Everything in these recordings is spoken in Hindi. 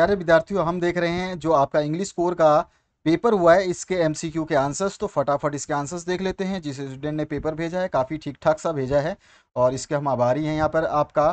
प्यारे विद्यार्थियों हम देख रहे हैं जो आपका इंग्लिश कोर का पेपर हुआ है इसके एमसीक्यू के आंसर्स तो फटाफट इसके आंसर्स देख लेते हैं जिस स्टूडेंट ने पेपर भेजा है काफ़ी ठीक ठाक सा भेजा है और इसके हम आभारी हैं यहाँ पर आपका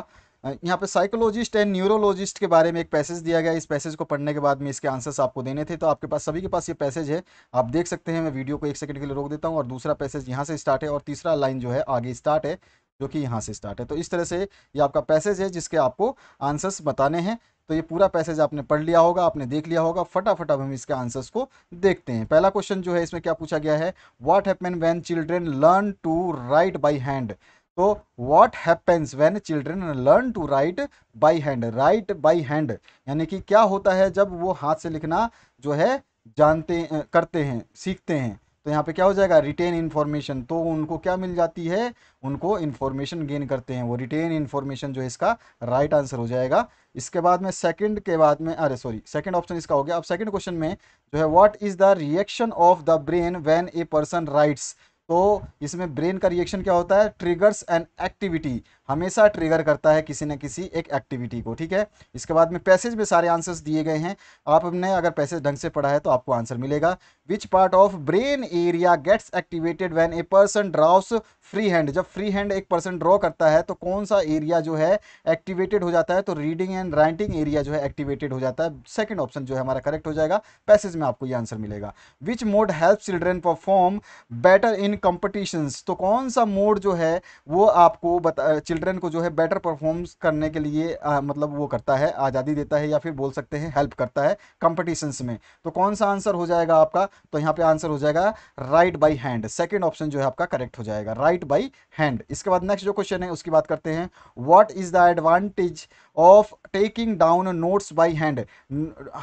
यहाँ पे साइकोलॉजिस्ट एंड न्यूरोलॉजिस्ट के बारे में एक पैसेज दिया गया इस पैसेज को पढ़ने के बाद में इसके आंसर्स आपको देने थे तो आपके पास सभी के पास ये पैसेज है आप देख सकते हैं मैं वीडियो को एक सेकंड के लिए रोक देता हूँ और दूसरा पैसेज यहाँ से स्टार्ट है और तीसरा लाइन जो है आगे स्टार्ट है जो कि यहाँ से स्टार्ट है तो इस तरह से ये आपका पैसेज है जिसके आपको आंसर्स बताने हैं तो ये पूरा पैसेज आपने पढ़ लिया होगा आपने देख लिया होगा फटाफट अब हम इसके आंसर्स को देखते हैं पहला क्वेश्चन जो है इसमें क्या पूछा गया है what happen when children learn to write by hand तो what happens when children learn to write by hand write by hand यानी कि क्या होता है जब वो हाथ से लिखना जो है जानते करते हैं सीखते हैं तो यहाँ पे क्या हो जाएगा रिटेन इन्फॉर्मेशन तो उनको क्या मिल जाती है उनको इन्फॉर्मेशन गेन करते हैं वो रिटेन इन्फॉर्मेशन जो इसका राइट right आंसर हो जाएगा इसके बाद में सेकंड के बाद में अरे सॉरी सेकंड ऑप्शन इसका हो गया अब सेकंड क्वेश्चन में जो है what is the reaction of the brain when a person writes तो इसमें ब्रेन का रिएक्शन क्या होता है ट्रिगर्स एंड एक्टिविटी हमेशा ट्रिगर करता है किसी न किसी एक एक्टिविटी को ठीक है इसके बाद में पैसेज में सारे आंसर्स दिए गए हैं आपने अगर पैसेज ढंग से पढ़ा है तो आपको आंसर मिलेगा which part of brain area gets activated when a person draws free hand जब फ्री हैंड एक पर्सन ड्रॉ करता है तो कौन सा एरिया जो है एक्टिवेटेड हो जाता है तो रीडिंग एंड राइटिंग एरिया जो है एक्टिवेटेड हो जाता है सेकेंड ऑप्शन जो है हमारा करेक्ट हो जाएगा पैसेज में आपको ये आंसर मिलेगा which mode help children perform better in competitions तो कौन सा मोड जो है वो आपको बता चिल्ड्रन को जो है बेटर परफॉर्म्स करने के लिए आ, मतलब वो करता है आज़ादी देता है या फिर बोल सकते हैं हेल्प करता है कंपटीशंस में तो कौन सा आंसर हो जाएगा आपका तो यहाँ पे आंसर हो जाएगा write by hand second option जो है आपका करेक्ट हो जाएगा राइट बाई हैंड इसके बाद नेक्स्ट जो क्वेश्चन है उसकी बात करते हैं what is the advantage of taking down notes by hand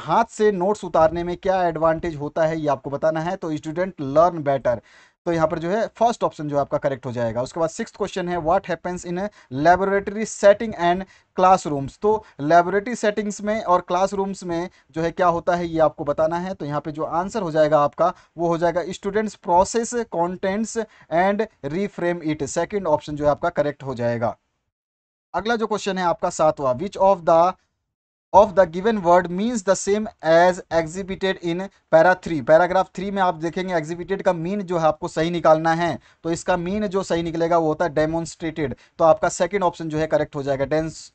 हाथ से नोट्स उतारने में क्या एडवांटेज होता है ये आपको बताना है तो स्टूडेंट लर्न बेटर तो यहाँ पर जो है फर्स्ट ऑप्शन जो आपका करेक्ट हो जाएगा उसके बाद सिक्स क्वेश्चन है what happens in laboratory setting and classrooms तो लेबोरेटरी सेटिंग्स में और क्लासरूम्स में जो है क्या होता है ये आपको बताना है तो यहाँ पे जो आंसर हो जाएगा आपका वो हो जाएगा students process contents and reframe it second option जो है आपका करेक्ट हो जाएगा अगला जो क्वेश्चन है आपका सातवा which of the of the given word means the same as exhibited in para three paragraph three में आप देखेंगे एग्जिबिटेड का मीन जो है आपको सही निकालना है तो इसका मीन जो सही निकलेगा वो होता है डेमोन्स्ट्रेटेड तो आपका सेकेंड ऑप्शन जो है करेक्ट हो जाएगा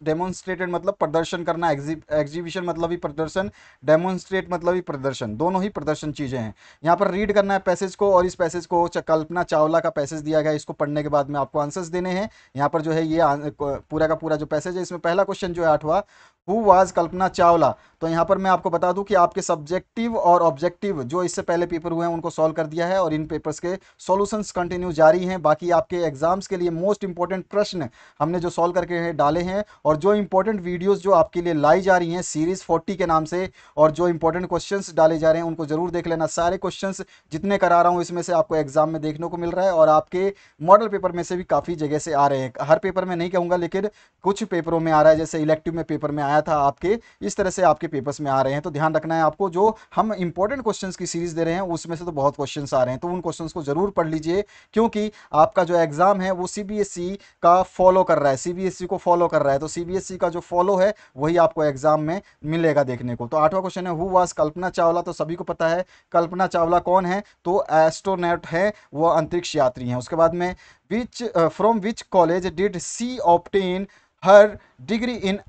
डेमोन्स्ट्रेटेड मतलब प्रदर्शन करना एग्जीबिशन मतलब ही प्रदर्शन डेमोन्स्ट्रेट मतलब ही प्रदर्शन दोनों ही प्रदर्शन चीज़ें हैं यहाँ पर रीड करना है पैसेज को और इस पैसेज को कल्पना चावला का पैसेज दिया गया इसको पढ़ने के बाद में आपको आंसर्स देने हैं यहाँ पर जो है ये पूरा का पूरा जो पैसेज है इसमें पहला क्वेश्चन जो है आठवा हु वाज कल्पना चावला तो यहाँ पर मैं आपको बता दूं कि आपके सब्जेक्टिव और ऑब्जेक्टिव जो इससे पहले पेपर हुए हैं उनको सॉल्व कर दिया है और इन पेपर्स के सॉल्यूशंस कंटिन्यू जारी हैं बाकी आपके एग्जाम्स के लिए मोस्ट इंपॉर्टेंट प्रश्न हमने जो सॉल्व करके है, डाले हैं और जो इंपॉर्टेंट वीडियोज़ जो आपके लिए लाई जा रही हैं सीरीज़ फोर्टी के नाम से और जो इंपॉर्टेंट क्वेश्चन डाले जा रहे हैं उनको ज़रूर देख लेना सारे क्वेश्चन जितने करा रहा हूँ इसमें से आपको एग्जाम में देखने को मिल रहा है और आपके मॉडल पेपर में से भी काफ़ी जगह से आ रहे हैं हर पेपर में नहीं कहूँगा लेकिन कुछ पेपरों में आ रहा है जैसे इलेक्टिव में पेपर में बनाया था आपके इस तरह से आपके पेपर्स में आ रहे हैं तो ध्यान रखना है आपको जो हम इंपॉर्टेंट क्वेश्चन की सीरीज दे रहे हैं उसमें से तो बहुत क्वेश्चन आ रहे हैं तो उन क्वेश्चन को जरूर पढ़ लीजिए क्योंकि आपका जो एग्जाम है वो सी e का फॉलो कर रहा है सी e को फॉलो कर रहा है तो सी e का जो फॉलो है वही आपको एग्जाम में मिलेगा देखने को तो आठवां क्वेश्चन है हु वास कल्पना चावला तो सभी को पता है कल्पना चावला कौन है तो एस्ट्रोनेट है वो अंतरिक्ष यात्री हैं उसके बाद में which from which college did she obtain her degree in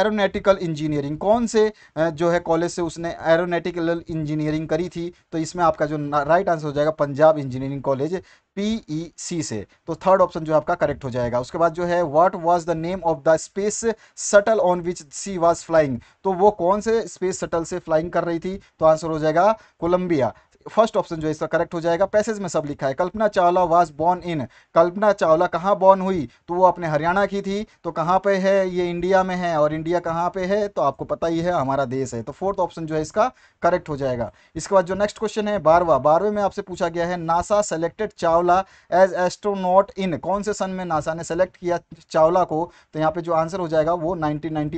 aeronautical engineering कौन से जो है कॉलेज से उसने एरोनेटिकल इंजीनियरिंग करी थी तो इसमें आपका जो राइट आंसर हो जाएगा Punjab engineering college P C e से तो थर्ड ऑप्शन जो आपका करेक्ट हो जाएगा उसके बाद जो है what was the name of the space shuttle on which she was flying तो वो कौन से स्पेस सटल से फ्लाइंग कर रही थी तो आंसर हो जाएगा कोलंबिया फर्स्ट ऑप्शन जो है इसका करेक्ट हो जाएगा पैसेज में सब लिखा है Kalpana Chawla was born in Kalpana Chawla कहाँ बॉर्न हुई तो वो अपने हरियाणा की थी तो कहाँ पे है ये इंडिया में है और इंडिया कहाँ पे है तो आपको पता ही है हमारा देश है तो फोर्थ ऑप्शन जो है इसका करेक्ट हो जाएगा इसके बाद जो नेक्स्ट क्वेश्चन है बारवा बारहवें में आपसे पूछा गया है NASA selected Chawla as astronaut in कौन से सन में नासा ने सेलेक्ट किया चावला को तो यहाँ पे जो आंसर हो जाएगा वो नाइनटीन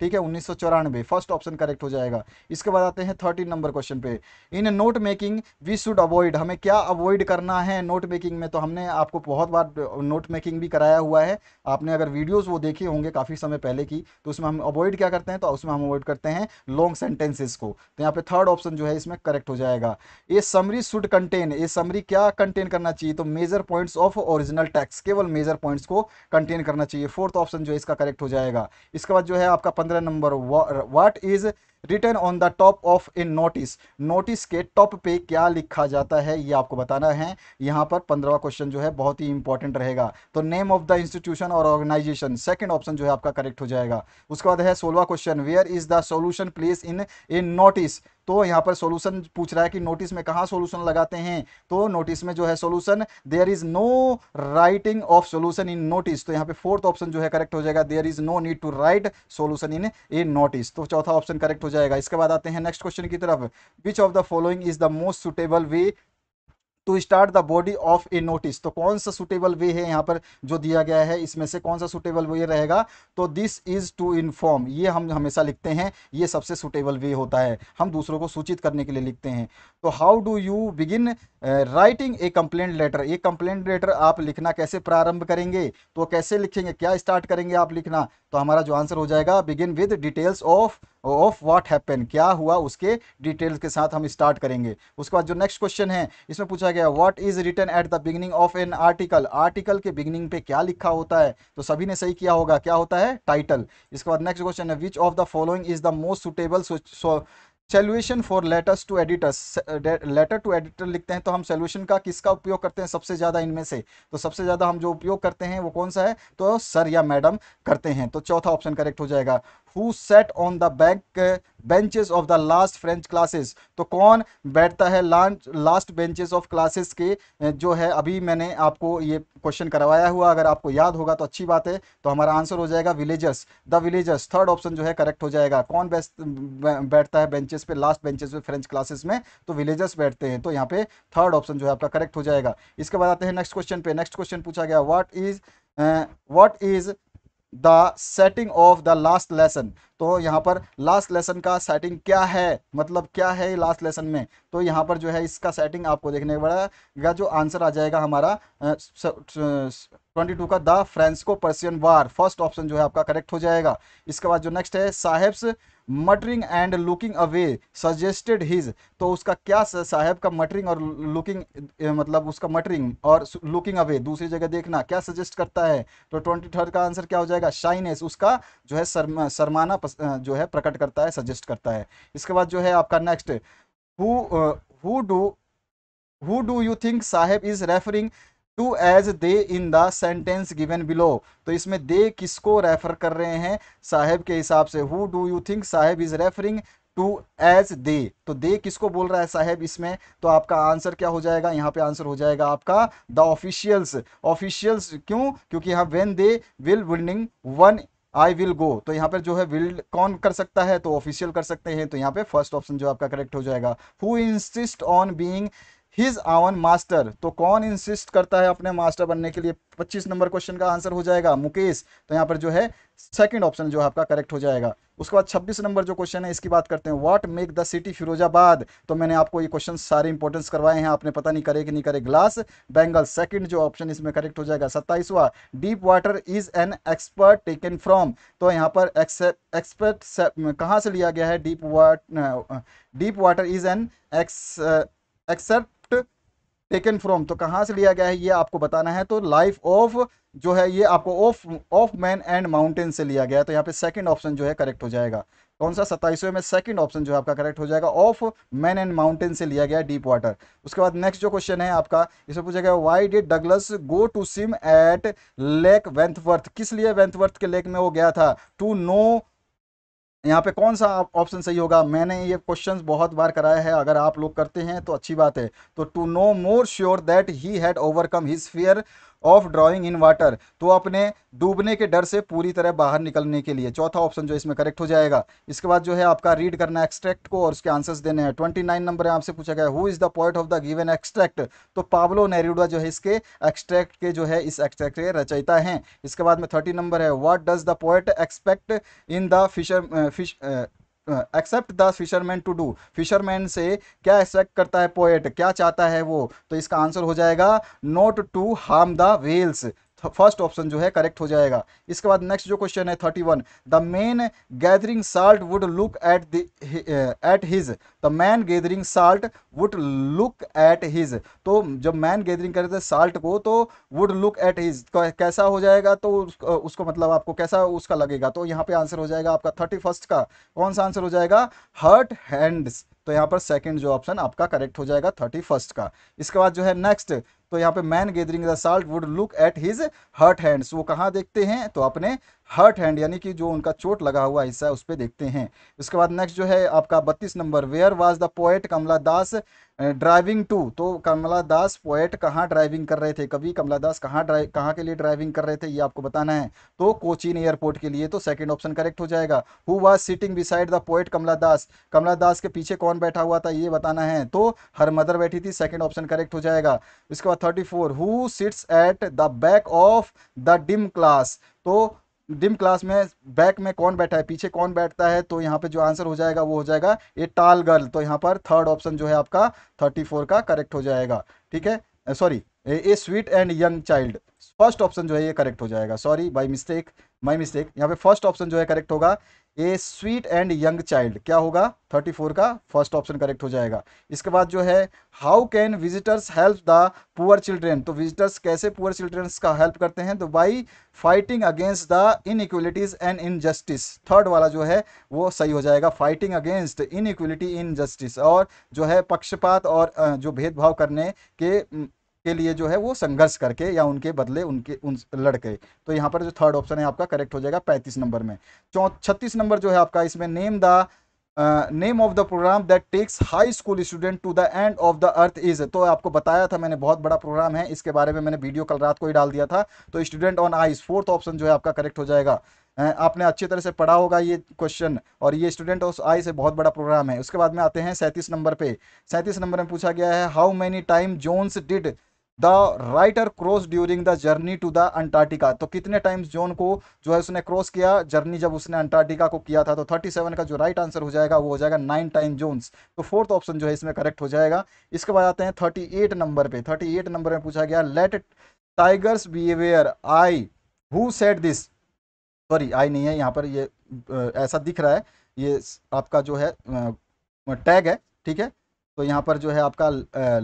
ठीक है उन्नीस फर्स्ट ऑप्शन करेक्ट हो जाएगा इसके बाद आते हैं थर्टीन नंबर क्वेश्चन पे in note making making we should avoid हमें क्या अवॉइड करना है नोट मेकिंग में तो हमने आपको बहुत बार नोट मेकिंग भी कराया हुआ है आपने अगर वीडियोज़ वो देखे होंगे काफ़ी समय पहले की तो उसमें हम अवॉइड क्या करते हैं तो उसमें हम अवॉइड करते हैं लॉन्ग सेंटेंसेज को तो यहाँ पे थर्ड ऑप्शन जो है इसमें करेक्ट हो जाएगा a summary should contain a summary क्या कंटेन करना चाहिए तो major points of original text केवल मेजर पॉइंट्स को कंटेन करना चाहिए फोर्थ ऑप्शन जो है इसका करेक्ट हो जाएगा इसके बाद जो है आपका पंद्रह number what is written on the top of a notice notice के टॉप पे क्या लिखा जाता है ये आपको बताना है यहाँ पर पंद्रवा क्वेश्चन जो है बहुत ही इंपॉर्टेंट रहेगा तो नेम ऑफ द इंस्टीट्यूशन और ऑर्गेनाइजेशन सेकेंड ऑप्शन जो है आपका करेक्ट हो जाएगा उसके बाद है सोलवा question where is the solution place in a notice तो यहाँ पर सोल्यूशन पूछ रहा है कि नोटिस में कहाँ सोल्यूशन लगाते हैं तो नोटिस में जो है solution there is no writing of solution in notice तो यहाँ पे फोर्थ ऑप्शन जो है करेक्ट हो जाएगा there is no need to write solution in a notice तो चौथा ऑप्शन करेक्ट हो जाएगा इसके बाद आते हैं नेक्स्ट क्वेश्चन की तरफ which of the following is the most suitable way to start the body of a notice तो कौन सा सुटेबल वे है यहाँ पर जो दिया गया है इसमें से कौन सा सुटेबल वे रहेगा तो दिस इज टू इन्फॉर्म ये हम हमेशा लिखते हैं ये सबसे सुटेबल वे होता है हम दूसरों को सूचित करने के लिए लिखते हैं तो how do you begin writing a complaint letter ये कंप्लेंट लेटर आप लिखना कैसे प्रारंभ करेंगे तो कैसे लिखेंगे क्या स्टार्ट करेंगे आप लिखना तो हमारा जो आंसर हो जाएगा begin with details of of what happen क्या हुआ उसके डिटेल्स के साथ हम स्टार्ट करेंगे उसके बाद जो नेक्स्ट क्वेश्चन है इसमें पूछा गया what is written at the beginning of an article article के बिगिनिंग पे क्या लिखा होता है तो सभी ने सही किया होगा क्या होता है टाइटल इसके बाद नेक्स्ट क्वेश्चन है which of the following is the most suitable salutation for letters to editors letter to editor लिखते हैं तो हम सोल्यूशन का किसका उपयोग करते हैं सबसे ज़्यादा इनमें से तो सबसे ज़्यादा हम जो उपयोग करते हैं वो कौन सा है तो सर या मैडम करते हैं तो चौथा ऑप्शन करेक्ट हो जाएगा who sat on the back benches of the last French classes तो कौन बैठता है लास्ट बेंचेस ऑफ क्लासेस के uh, जो है अभी मैंने आपको ये क्वेश्चन करवाया हुआ अगर आपको याद होगा तो अच्छी बात है तो हमारा आंसर हो जाएगा villagers the villagers third option जो है करेक्ट हो जाएगा कौन बैठता है बेंचेस पे लास्ट बेंचेस पे फ्रेंच क्लासेस में तो विलेजर्स बैठते हैं तो यहाँ पे थर्ड ऑप्शन जो है आपका करेक्ट हो जाएगा इसके बाद आते हैं नेक्स्ट क्वेश्चन पे नेक्स्ट क्वेश्चन पूछा गया what is what is the setting of the last lesson तो यहाँ पर लास्ट लेसन का सेटिंग क्या है मतलब क्या है लास्ट लेसन में तो यहाँ पर जो है इसका सेटिंग आपको देखने पड़ेगा जो आंसर आ जाएगा हमारा ट्वेंटी टू का the Franco Prussian war first option जो है आपका करेक्ट हो जाएगा इसके बाद जो नेक्स्ट है Saheb's muttering and looking away suggested his तो उसका क्या साहब का मटरिंग और लुकिंग मतलब उसका मटरिंग और लुकिंग अवे दूसरी जगह देखना क्या सजेस्ट करता है तो ट्वेंटी थर्ड का आंसर क्या हो जाएगा शाइनेस उसका जो है शर्मा शर्माना जो है प्रकट करता है सजेस्ट करता है इसके बाद जो है आपका next who do who do you think Saheb is referring to as they in the sentence given below तो इसमें दे किसको रेफर कर रहे हैं साहेब के हिसाब से who do you think Saheb is referring to as they तो दे किसको बोल रहा है साहेब इसमें तो आपका आंसर क्या हो जाएगा यहाँ पे आंसर हो जाएगा आपका द ऑफिशियल्स ऑफिशियल्स क्यों क्योंकि यहाँ when they will building one I will go तो यहाँ पर जो है विल कौन कर सकता है तो ऑफिशियल कर सकते हैं तो यहाँ पे फर्स्ट ऑप्शन जो आपका करेक्ट हो जाएगा who insist on being his own master तो कौन इंसिस्ट करता है अपने मास्टर बनने के लिए 25 नंबर क्वेश्चन का आंसर हो जाएगा मुकेश तो यहाँ पर जो है सेकंड ऑप्शन जो आपका करेक्ट हो जाएगा उसके बाद 26 नंबर जो क्वेश्चन है इसकी बात करते हैं what make the city Firozabad तो मैंने आपको ये क्वेश्चन सारे इंपॉर्टेंस करवाए हैं आपने पता नहीं करे कि नहीं करे ग्लास बैंगल सेकंड जो ऑप्शन इसमें करेक्ट हो जाएगा सत्ताईसवा deep water is an excerpt taken from तो यहाँ पर एक्सपर्ट कहाँ से लिया गया है deep water deep water is an ex excerpt excerpt taken from तो कहाँ से लिया गया है ये आपको बताना है तो लाइफ ऑफ जो है ये आपको of of man and mountain से लिया गया है तो यहाँ पे सेकंड ऑप्शन जो है करेक्ट हो जाएगा कौन सा सत्ताईसवें में सेकंड ऑप्शन जो है आपका करेक्ट हो जाएगा ऑफ मैन एंड माउंटेन से लिया गया डीप वाटर उसके बाद नेक्स्ट जो क्वेश्चन है आपका इसमें पूछा गया why did Douglas go to swim at lake Wentworth किस लिए वेंथवर्थ के लेक में वो गया था टू नो यहाँ पे कौन सा ऑप्शन सही होगा मैंने ये क्वेश्चंस बहुत बार कराया है अगर आप लोग करते हैं तो अच्छी बात है तो to know more sure that he had overcome his fear of drowning in water तो अपने डूबने के डर से पूरी तरह बाहर निकलने के लिए चौथा ऑप्शन जो इसमें करेक्ट हो जाएगा इसके बाद जो है आपका रीड करना एक्सट्रैक्ट को और उसके आंसर्स देने हैं ट्वेंटी नाइन नंबर आपसे पूछा गया who is the poet of the given extract तो पाब्लो नेरिडा जो है इसके एक्सट्रैक्ट के जो है इस एक्सट्रैक्ट के रचयिता है इसके बाद में थर्टी नंबर है what does the poet expect in the fisher fish expect the fisherman to do fisherman से क्या एक्सपेक्ट करता है पोएट क्या चाहता है वो तो इसका आंसर हो जाएगा not to harm the whales first option जो है करेक्ट हो जाएगा इसके बाद नेक्स्ट जो क्वेश्चन है thirty one the man gathering salt would look at the at his the man gathering salt would look at his तो जब मैन गैदरिंग कर रहे थे साल्ट को तो वुड लुक एट हिज कैसा हो जाएगा तो उसको मतलब आपको कैसा उसका लगेगा तो यहाँ पे आंसर हो जाएगा आपका थर्टी फर्स्ट का कौन सा आंसर हो जाएगा हर्ट हैंड्स तो यहाँ पर सेकंड जो ऑप्शन आपका करेक्ट हो जाएगा थर्टी फर्स्ट का इसके बाद जो है नेक्स्ट तो यहाँ पे man gathering the salt would look at his hurt hands वो कहाँ देखते हैं तो अपने हर्ट हैंड यानी कि जो उनका चोट लगा हुआ हिस्सा है उस पर देखते हैं उसके बाद नेक्स्ट जो है आपका बत्तीस number where was the poet Kamala Das driving to तो कमला दास पोएट कहाँ ड्राइविंग कर रहे थे कभी कमला दास कहाँ ड्राइव कहाँ के लिए ड्राइविंग कर रहे थे ये आपको बताना है तो कोचीन एयरपोर्ट के लिए तो सेकंड ऑप्शन करेक्ट हो जाएगा who was sitting beside the poet Kamala Das Kamala Das के पीछे कौन बैठा हुआ था ये बताना है तो हर मदर बैठी थी सेकेंड ऑप्शन करेक्ट हो जाएगा इसके बाद thirty four who sits at the back of the dim class तो डिम क्लास में बैक में कौन बैठा है पीछे कौन बैठता है तो यहाँ पे जो आंसर हो जाएगा वो हो जाएगा ए टाल गर्ल तो यहाँ पर थर्ड ऑप्शन जो है आपका थर्टी फोर का करेक्ट हो जाएगा ठीक है sorry a sweet and young child first option जो है ये करेक्ट हो जाएगा sorry by mistake my mistake यहाँ पे फर्स्ट ऑप्शन जो है करेक्ट होगा a sweet and young child क्या होगा 34 का फर्स्ट ऑप्शन करेक्ट हो जाएगा इसके बाद जो है how can visitors help the poor children तो विजिटर्स कैसे पुअर चिल्ड्रंस का हेल्प करते हैं तो by fighting against the inequalities and injustice third वाला जो है वो सही हो जाएगा फाइटिंग अगेंस्ट इनइक्वलिटी इनजस्टिस और जो है पक्षपात और जो भेदभाव करने के के लिए जो है वो संघर्ष करके या उनके बदले उनके उन लड़के तो यहाँ पर जो थर्ड ऑप्शन है आपका करेक्ट हो जाएगा पैंतीस नंबर में चौ छत्तीस नंबर जो है आपका इसमें name the name of the program that takes high school student to the end of the earth is तो आपको बताया था मैंने बहुत बड़ा प्रोग्राम है इसके बारे में मैंने वीडियो कल रात को ही डाल दिया था तो student on ice fourth option जो है आपका करेक्ट हो जाएगा आपने अच्छी तरह से पढ़ा होगा ये क्वेश्चन और ये स्टूडेंट ऑफ आई से बहुत बड़ा प्रोग्राम है उसके बाद में आते हैं सैंतीस नंबर पे सैंतीस नंबर में पूछा गया है how many time zones did the writer cross during the journey to the Antarctica तो कितने टाइम्स जोन को जो है उसने क्रॉस किया जर्नी जब उसने अंटार्टिका को किया था तो 37 का जो राइट आंसर हो जाएगा वो हो जाएगा नाइन टाइम जोन्स तो फोर्थ ऑप्शन जो है इसमें करेक्ट हो जाएगा इसके बाद आते हैं 38 नंबर पे 38 नंबर में पूछा गया let tigers behaviour I who set this sorry I नहीं है यहाँ पर ये ऐसा दिख रहा है ये आपका जो है टैग है ठीक है तो यहाँ पर जो है आपका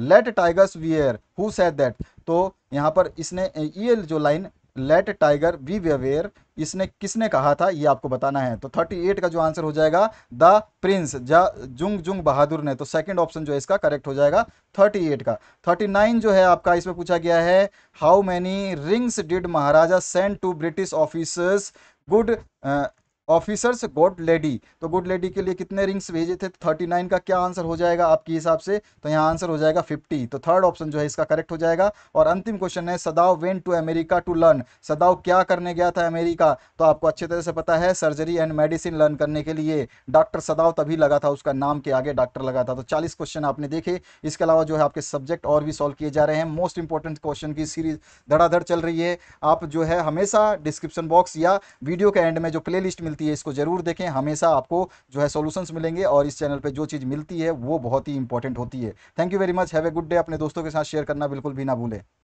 let tigers where who said that तो यहाँ पर इसने ये जो line let tiger we where इसने किसने कहा था ये आपको बताना है तो 38 का जो आंसर हो जाएगा द प्रिंस जुंग जुंग बहादुर ने तो सेकंड ऑप्शन जो है इसका करेक्ट हो जाएगा 38 का 39 जो है आपका इसमें पूछा गया है how many rings did Maharaja send to British officers good officers good lady तो गुड लेडी के लिए कितने रिंग्स भेजे थे थर्टी नाइन का क्या आंसर हो जाएगा आपके हिसाब से तो यहाँ आंसर हो जाएगा फिफ्टी तो थर्ड ऑप्शन जो है इसका करेक्ट हो जाएगा और अंतिम क्वेश्चन है सदाव went to America to learn सदाव क्या करने गया था अमेरिका तो आपको अच्छे तरह से पता है सर्जरी एंड मेडिसिन लर्न करने के लिए डॉक्टर सदाव तभी लगा था उसका नाम के आगे डॉक्टर लगा था तो चालीस क्वेश्चन आपने देखे इसके अलावा जो है आपके सब्जेक्ट और भी सॉल्व किए जा रहे हैं मोस्ट इंपॉर्टेंट क्वेश्चन की सीरीज धड़ाधड़ चल रही है आप जो है हमेशा डिस्क्रिप्शन बॉक्स या वीडियो के एंड में जो प्ले मिलती मिलती है इसको ज़रूर देखें हमेशा आपको जो है सोल्यूशन मिलेंगे और इस चैनल पर जो चीज़ मिलती है वो बहुत ही इंपॉर्टेंट होती है thank you very much have a good day अपने दोस्तों के साथ शेयर करना बिल्कुल भी ना भूलें